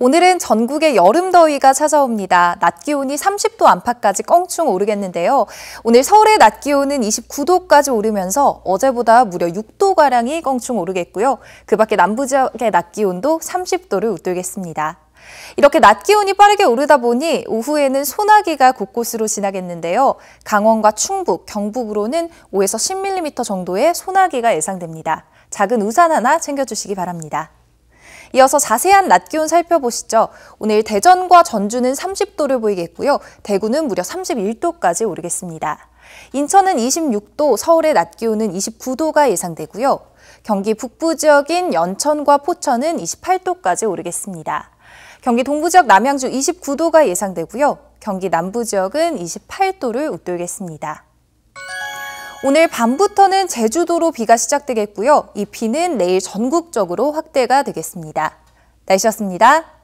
오늘은 전국의 여름 더위가 찾아옵니다. 낮 기온이 30도 안팎까지 껑충 오르겠는데요. 오늘 서울의 낮 기온은 29도까지 오르면서 어제보다 무려 6도가량이 껑충 오르겠고요. 그 밖에 남부 지역의 낮 기온도 30도를 웃돌겠습니다. 이렇게 낮 기온이 빠르게 오르다 보니 오후에는 소나기가 곳곳으로 지나겠는데요. 강원과 충북, 경북으로는 5에서 10mm 정도의 소나기가 예상됩니다. 작은 우산 하나 챙겨주시기 바랍니다. 이어서 자세한 낮 기온 살펴보시죠. 오늘 대전과 전주는 30도를 보이겠고요. 대구는 무려 31도까지 오르겠습니다. 인천은 26도, 서울의 낮 기온은 29도가 예상되고요. 경기 북부 지역인 연천과 포천은 28도까지 오르겠습니다. 경기 동부 지역 남양주 29도가 예상되고요. 경기 남부 지역은 28도를 웃돌겠습니다. 오늘 밤부터는 제주도로 비가 시작되겠고요. 이 비는 내일 전국적으로 확대가 되겠습니다. 날씨였습니다.